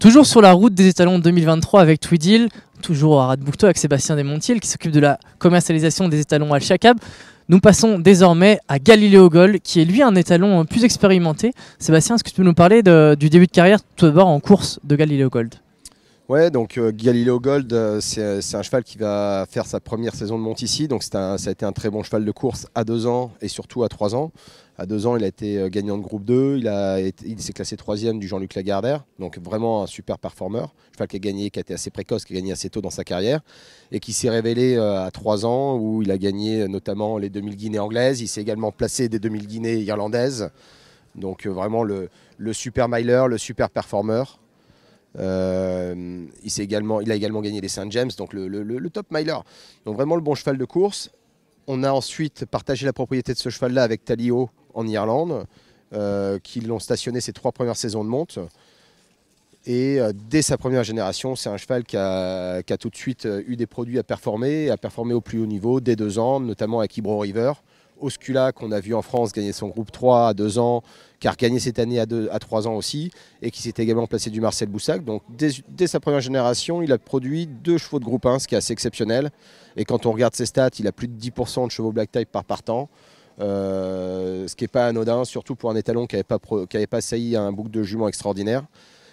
Toujours sur la route des étalons 2023 avec Tweedil, toujours à Radboucto avec Sébastien Desmontiel qui s'occupe de la commercialisation des étalons al Chakab. Nous passons désormais à Galileo Gold qui est lui un étalon plus expérimenté. Sébastien, est-ce que tu peux nous parler du début de carrière tout d'abord en course de Galileo Gold Ouais, donc euh, Galileo Gold, euh, c'est un cheval qui va faire sa première saison de ici. Donc ça a été un très bon cheval de course à deux ans et surtout à trois ans. À deux ans, il a été euh, gagnant de groupe 2. Il, il s'est classé troisième du Jean-Luc Lagardère. Donc vraiment un super performeur. Cheval qui a gagné, qui a été assez précoce, qui a gagné assez tôt dans sa carrière. Et qui s'est révélé à trois ans où il a gagné notamment les 2000 Guinées anglaises. Il s'est également placé des 2000 Guinées irlandaises. Donc vraiment le, le super miler, le super performeur. Euh, il, également, il a également gagné les saint James, donc le, top miler. Donc vraiment le bon cheval de course. On a ensuite partagé la propriété de ce cheval-là avec Talio en Irlande, euh, qui l'ont stationné ses trois premières saisons de monte. Et euh, dès sa première génération, c'est un cheval qui a, tout de suite eu des produits à performer, à performer au plus haut niveau dès deux ans, notamment à Ibro River, Oscula qu'on a vu en France gagner son groupe 3 à 2 ans, qui a cette année à, à 3 ans aussi, et qui s'est également placé du Marcel Boussac. Donc dès, sa première génération, il a produit deux chevaux de groupe 1, ce qui est assez exceptionnel. Et quand on regarde ses stats, il a plus de 10% de chevaux black type par partant. Euh, ce qui n'est pas anodin, surtout pour un étalon qui n'avait pas, qui pas sailli un bouc de jument extraordinaire.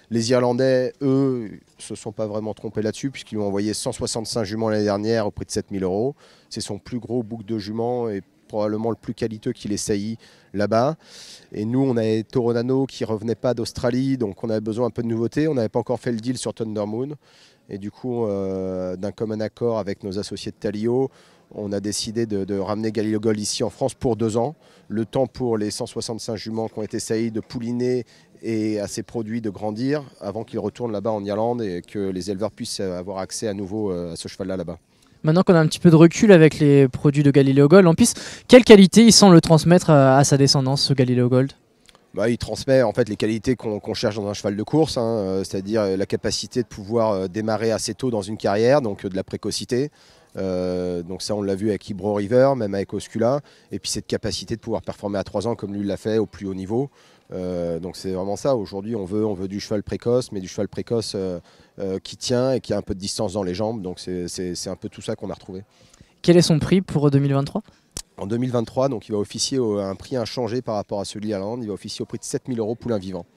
Les Irlandais, eux, se sont pas vraiment trompés là-dessus, puisqu'ils ont envoyé 165 juments l'année dernière au prix de 7000 euros. C'est son plus gros bouc de jument, et probablement le plus qualiteux qu'il saillie là-bas. Et nous, on avait Toronano Nano qui revenait pas d'Australie, donc on avait besoin un peu de nouveauté. On n'avait pas encore fait le deal sur Thunder Et du coup, euh, d'un commun accord avec nos associés de Talio, on a décidé de, ramener Galileo ici en France pour deux ans. Le temps pour les 165 juments qui ont été saillis de pouliner et à ces produits de grandir avant qu'ils retournent là-bas en Irlande et que les éleveurs puissent avoir accès à nouveau euh, à ce cheval-là là-bas maintenant qu'on a un petit peu de recul avec les produits de Galileo Gold, en plus, quelle qualité il semble transmettre à, sa descendance, ce Galileo Gold bah, il transmet en fait les qualités qu'on cherche dans un cheval de course, hein, euh, c'est-à-dire la capacité de pouvoir euh, démarrer assez tôt dans une carrière, donc euh, de la précocité, euh, donc ça, on l'a vu avec Ibro River, même avec Oscula. Et puis cette capacité de pouvoir performer à 3 ans comme lui l'a fait au plus haut niveau. Euh, donc c'est vraiment ça. Aujourd'hui, on veut, on veut du cheval précoce, mais du cheval précoce euh, qui tient et qui a un peu de distance dans les jambes. Donc c'est un peu tout ça qu'on a retrouvé. Quel est son prix pour 2023 en 2023, donc il va officier un prix inchangé par rapport à celui à Londres. Il va officier au prix de 7000 euros poulain vivant.